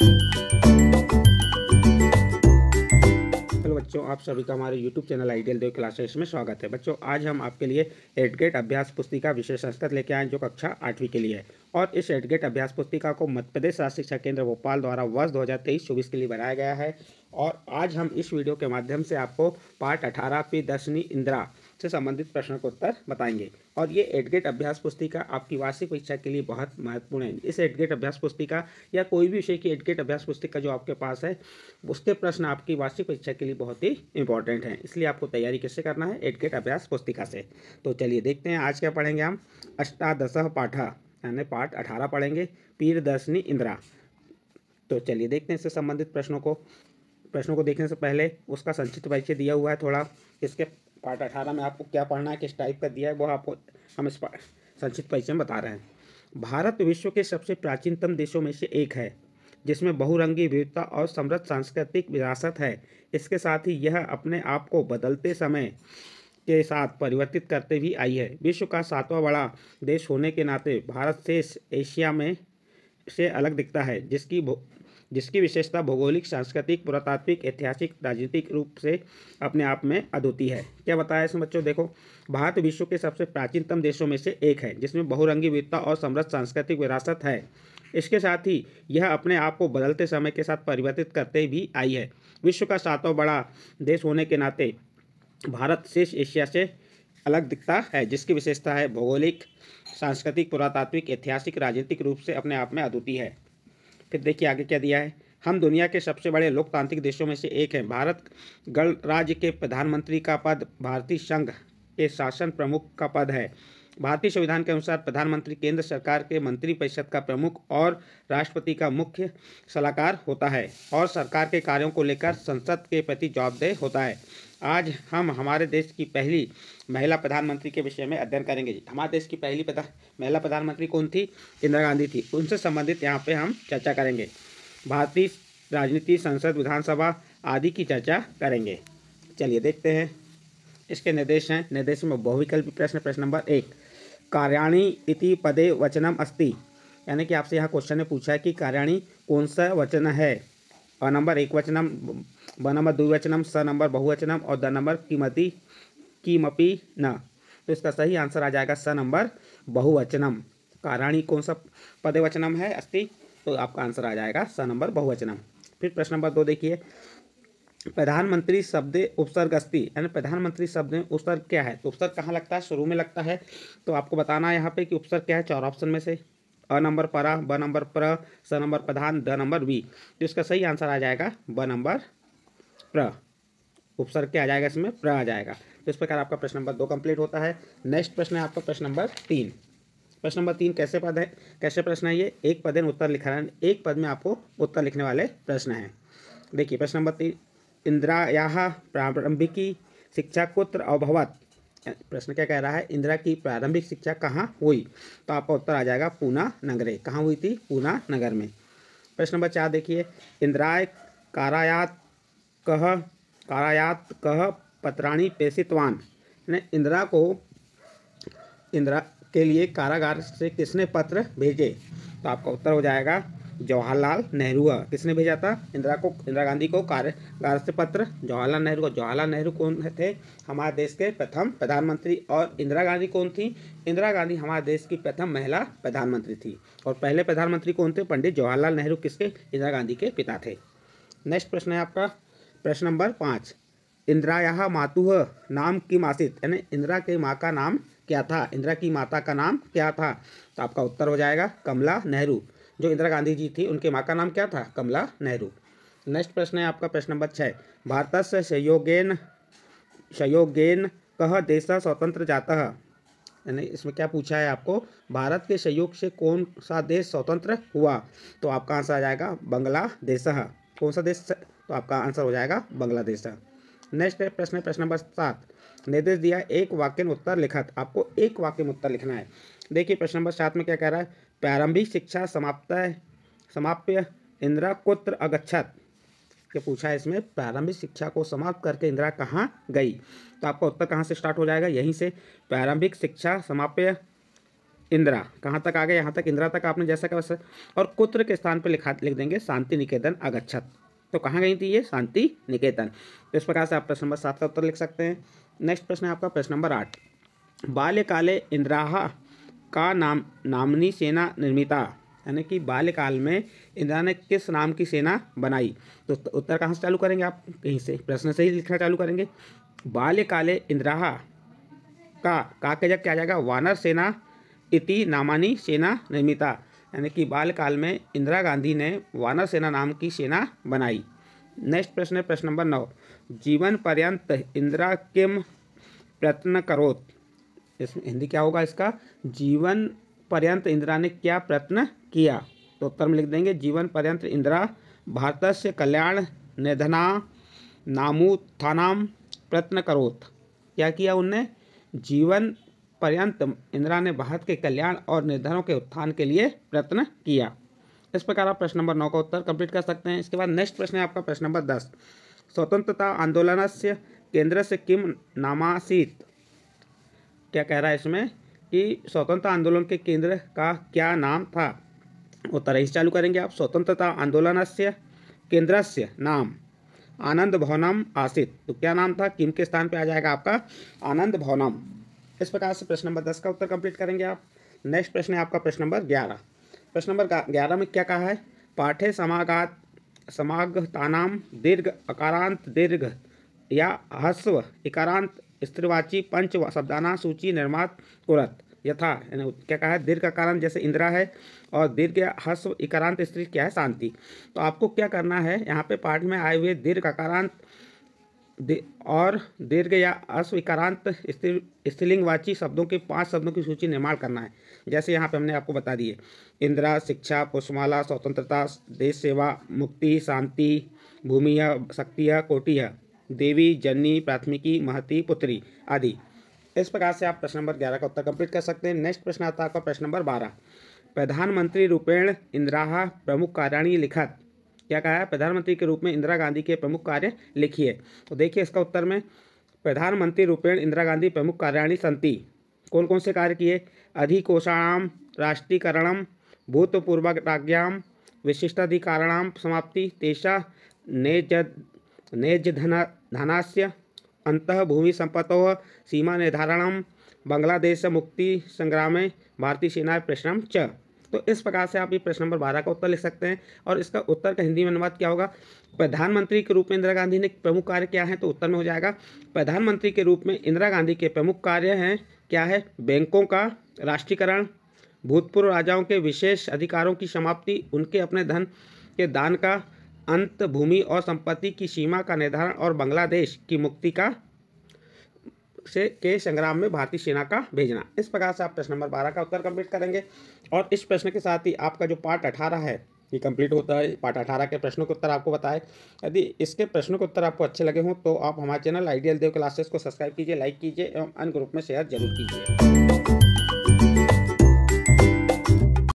hello बच्चों आप सभी का हमारे YouTube channel ideal Dev classes में स्वागत है बच्चों आज हम आपके लिए एडगेट अभ्यास पुस्तिका विशेष संस्कृत लेके आए जो कक्षा आठवीं के लिए है और इस एडगेट अभ्यास पुस्तिका को मध्य प्रदेश राज्य शिक्षा केंद्र भोपाल द्वारा वर्ष दो हज़ार तेईस चौबीस के लिए बनाया गया है और आज हम इस वीडियो के माध्यम से आपको पार्ट अठारह पी दर्शनी इंदिरा से संबंधित प्रश्नों को उत्तर बताएंगे और ये एडगेट अभ्यास पुस्तिका आपकी वार्षिक परीक्षा के लिए बहुत महत्वपूर्ण है इस एडगेट अभ्यास पुस्तिका या कोई भी विषय की एडगेट अभ्यास पुस्तिका जो आपके पास है उसके प्रश्न आपकी वार्षिक परीक्षा के लिए बहुत ही इंपॉर्टेंट हैं इसलिए आपको तैयारी कैसे करना है एडगेट अभ्यास पुस्तिका से तो चलिए देखते हैं आज क्या पढ़ेंगे हम अष्टादश पाठा यानी पाठ अठारह पढ़ेंगे पीर दर्शनी इंदिरा तो चलिए देखते हैं इससे संबंधित प्रश्नों को प्रश्नों को देखने से पहले उसका संक्षिप्त परिचय दिया हुआ है थोड़ा इसके पार्ट अठारह में आपको क्या पढ़ना है किस टाइप का दिया है वो आपको हम इस संक्षिप्त परिचय में बता रहे हैं भारत विश्व के सबसे प्राचीनतम देशों में से एक है जिसमें बहुरंगी विविधता और समृद्ध सांस्कृतिक विरासत है इसके साथ ही यह अपने आप को बदलते समय के साथ परिवर्तित करते भी आई है विश्व का सातवां बड़ा देश होने के नाते भारत शेष एशिया में से अलग दिखता है जिसकी जिसकी विशेषता भौगोलिक सांस्कृतिक पुरातात्विक ऐतिहासिक राजनीतिक रूप से अपने आप में अद्वितीय है क्या बताया इसमें बच्चों देखो भारत विश्व के सबसे प्राचीनतम देशों में से एक है जिसमें बहुरंगी विविधता और समृद्ध सांस्कृतिक विरासत है इसके साथ ही यह अपने आप को बदलते समय के साथ परिवर्तित करते भी आई है विश्व का सातों बड़ा देश होने के नाते भारत शेष एशिया से अलग दिखता है जिसकी विशेषता है भौगोलिक सांस्कृतिक पुरातात्विक ऐतिहासिक राजनीतिक रूप से अपने आप में अद्वितीय है फिर देखिए आगे क्या दिया है हम दुनिया के सबसे बड़े लोकतांत्रिक देशों में से एक हैं भारत गणराज्य के प्रधानमंत्री का पद भारतीय संघ के शासन प्रमुख का पद है भारतीय संविधान के अनुसार प्रधानमंत्री केंद्र सरकार के मंत्रिपरिषद का प्रमुख और राष्ट्रपति का मुख्य सलाहकार होता है और सरकार के कार्यों को लेकर संसद के प्रति जवाबदेह होता है आज हम हमारे देश की पहली महिला प्रधानमंत्री के विषय में अध्ययन करेंगे हमारे देश की पहली प्रधान महिला प्रधानमंत्री कौन थी इंदिरा गांधी थी उनसे संबंधित यहाँ पे हम चर्चा करेंगे भारतीय राजनीति संसद विधानसभा आदि की चर्चा करेंगे चलिए देखते हैं इसके निर्देश हैं निर्देश में बहुविकल्पी प्रश्न प्रश्न नंबर एक कार्याणी इति पदे वचनम अस्ति यानी कि आपसे यहाँ क्वेश्चन ने पूछा है कि कार्याणी कौन सा वचन है और नंबर एक वचनम ब नंबर द्विवचनम स नंबर बहुवचनम और द नंबर किमती किमपी न तो इसका सही आंसर आ जाएगा स नंबर बहुवचनम कारणी कौन सा पदवचनम है अस्थि तो आपका आंसर आ जाएगा स नंबर बहुवचनम फिर प्रश्न नंबर दो देखिए प्रधानमंत्री शब्द उपसर्ग अस्थि यानी प्रधानमंत्री शब्द में उपसर्ग क्या है तो उपसर्ग कहाँ लगता है शुरू में लगता है तो आपको बताना है यहाँ पे कि उपसर्ग क्या है चार ऑप्शन में से अ नंबर परा ब नंबर प्र स नंबर प्रधान द नंबर वी तो इसका सही आंसर आ जाएगा ब नंबर प्र उपसर्ग क्या आ जाएगा इसमें प्र आ जाएगा तो इस प्रकार आपका प्रश्न नंबर दो कंप्लीट होता है नेक्स्ट प्रश्न है आपका प्रश्न नंबर तीन प्रश्न नंबर तीन कैसे पद है कैसे प्रश्न है ये एक में उत्तर है एक पद में आपको उत्तर लिखने वाले प्रश्न हैं देखिए प्रश्न नंबर तीन इंदिराया प्रारंभिकी शिक्षा कुत्र अभवत प्रश्न क्या कह रहा है इंदिरा की प्रारंभिक शिक्षा कहाँ हुई तो आपका उत्तर आ जाएगा पूना नगरे कहाँ हुई थी पूना नगर में प्रश्न नंबर चार देखिए इंदिराय कारायात कह कारायात कह पत्राणी पेशितवान इंदिरा को इंदिरा के लिए कारागार से किसने पत्र भेजे तो आपका उत्तर हो जाएगा जवाहरलाल नेहरू किसने भेजा था इंदिरा को इंदिरा गांधी को कारागार से पत्र जवाहरलाल नेहरू जवाहरलाल नेहरू कौन थे हमारे देश के प्रथम प्रधानमंत्री और इंदिरा गांधी कौन थी इंदिरा गांधी हमारे देश की प्रथम महिला प्रधानमंत्री थी और पहले प्रधानमंत्री कौन थे पंडित जवाहरलाल नेहरू किसके इंदिरा गांधी के पिता थे नेक्स्ट प्रश्न है आपका प्रश्न नंबर पाँच इंदिराया मातुह नाम की मासित यानी इंदिरा की माँ का नाम क्या था इंदिरा की माता का नाम क्या था तो आपका उत्तर हो जाएगा कमला नेहरू जो इंदिरा गांधी जी थी उनके माँ का नाम क्या था कमला नेहरू नेक्स्ट प्रश्न है आपका प्रश्न नंबर छः भारत से सहयोगेन सहयोगेन कह देश स्वतंत्र जाता है यानी इसमें क्या पूछा है आपको भारत के सहयोग से कौन सा देश स्वतंत्र हुआ तो आपका आंसर आ जाएगा बांग्लादेश कौन सा देश तो आपका आंसर हो जाएगा बांग्लादेश का नेक्स्ट है प्रश्न प्रश्न नंबर सात निर्देश दिया एक वाक्य में उत्तर लिखा आपको एक वाक्य में उत्तर लिखना है देखिए प्रश्न नंबर सात में क्या कह रहा है प्रारंभिक शिक्षा समाप्त समाप्य इंदिरा कुत्र अगछत के पूछा है इसमें प्रारंभिक शिक्षा को समाप्त करके इंदिरा कहाँ गई तो आपका उत्तर कहाँ से स्टार्ट हो जाएगा यहीं से प्रारंभिक शिक्षा समाप्य इंदिरा कहाँ तक आ गए यहाँ तक इंदिरा तक आपने जैसा कहा और कुत्र के स्थान पर लिखा लिख देंगे शांति निकेतन अगच्छत तो कहाँ गई थी ये शांति निकेतन तो इस प्रकार से आप प्रश्न नंबर सात का उत्तर लिख सकते हैं नेक्स्ट प्रश्न है आपका प्रश्न नंबर आठ बाल्यकाले इंदिरा का नाम नामनी सेना निर्मिता यानी कि बाल्यकाल में इंदिरा ने किस नाम की सेना बनाई तो उत्तर कहाँ से चालू करेंगे आप कहीं से प्रश्न से ही लिखना चालू करेंगे बाल्यकाले इंदिरा का का के जब क्या जाएगा वानर सेना इति नामानी सेना निर्मिता यानी कि बालकाल में इंदिरा गांधी ने वानर सेना नाम की सेना बनाई नेक्स्ट प्रश्न है प्रश्न नंबर नौ जीवन पर्यंत इंदिरा किम प्रयत्न करोत इस हिंदी क्या होगा इसका जीवन पर्यंत इंदिरा ने क्या प्रयत्न किया तो उत्तर में लिख देंगे जीवन पर्यंत इंदिरा भारत से कल्याण निधना नामूथानाम प्रयत्न करोत क्या किया उनने जीवन पर्यंत इंदिरा ने भारत के कल्याण और निर्धनों के उत्थान के लिए प्रयत्न किया इस प्रकार आप प्रश्न नंबर नौ का उत्तर कंप्लीट कर सकते हैं इसके बाद नेक्स्ट प्रश्न है आपका प्रश्न नंबर दस स्वतंत्रता आंदोलन से केंद्र से किम नामासित क्या कह रहा है इसमें कि स्वतंत्रता आंदोलन के केंद्र का क्या नाम था उत्तर ही चालू करेंगे आप स्वतंत्रता आंदोलन से केंद्र से नाम आनंद भवनम आसित तो क्या नाम था किम के स्थान पे आ जाएगा आपका आनंद भवनम इस प्रकार से प्रश्न नंबर दस का उत्तर कंप्लीट करेंगे आप नेक्स्ट प्रश्न है आपका प्रश्न नंबर ग्यारह प्रश्न नंबर ग्यारह में क्या कहा है पाठे समागात समागतानाम दीर्घ अकारांत दीर्घ या हस्व इकारांत स्त्रीवाची पंच शब्दाना सूची निर्मात कुरत यथा क्या कहा है दीर्घ अकारांत जैसे इंदिरा है और दीर्घ हस्व इकारांत स्त्री क्या है शांति तो आपको क्या करना है यहाँ पे पाठ में आए हुए दीर्घ अकारांत दे और दीर्घ या अस्वीकारांत स्त्रीलिंगवाची शब्दों के पांच शब्दों की सूची निर्माण करना है जैसे यहाँ पे हमने आपको बता दिए इंदिरा शिक्षा पुष्पमाला स्वतंत्रता देश सेवा मुक्ति शांति भूमिय कोटि कोटिय देवी जननी प्राथमिकी महती पुत्री आदि इस प्रकार से आप प्रश्न नंबर ग्यारह का उत्तर कंप्लीट कर सकते हैं नेक्स्ट प्रश्न आता है आपका प्रश्न नंबर बारह प्रधानमंत्री रूपेण इंदिरा प्रमुख कार्याणी लिखत क्या कहा है प्रधानमंत्री के रूप में इंदिरा गांधी के प्रमुख कार्य लिखिए तो देखिए इसका उत्तर में प्रधानमंत्री रूपेण इंदिरा गांधी प्रमुख कार्याणी संति कौन कौन से कार्य किए अधिकोषाणाम राष्ट्रीयकरणम प्राज्ञाम विशिष्टाधिकारणाम समाप्ति तेषा नेज नेज धना धनास्य अंत भूमि संपत्तो सीमा निर्धारण बांग्लादेश मुक्ति संग्रामे भारतीय सेना प्रश्रम च तो इस प्रकार से आप ये प्रश्न नंबर बारह का उत्तर लिख सकते हैं और इसका उत्तर का हिंदी में अनुवाद क्या होगा प्रधानमंत्री के रूप में इंदिरा गांधी ने प्रमुख कार्य क्या है तो उत्तर में हो जाएगा प्रधानमंत्री के रूप में इंदिरा गांधी के प्रमुख कार्य हैं क्या है बैंकों का राष्ट्रीयकरण भूतपूर्व राजाओं के विशेष अधिकारों की समाप्ति उनके अपने धन के दान का अंत भूमि और संपत्ति की सीमा का निर्धारण और बांग्लादेश की मुक्ति का से के संग्राम में भारतीय सेना का भेजना इस प्रकार से आप प्रश्न नंबर बारह का उत्तर कंप्लीट करेंगे और इस प्रश्न के साथ ही आपका जो पार्ट अठारह है ये कंप्लीट होता है पार्ट अठारह के प्रश्नों के उत्तर आपको बताए यदि इसके प्रश्नों के उत्तर आपको अच्छे लगे हों तो आप हमारे चैनल आइडियल देव क्लासेस को सब्सक्राइब कीजिए लाइक कीजिए एवं अन्य ग्रुप में शेयर जरूर कीजिए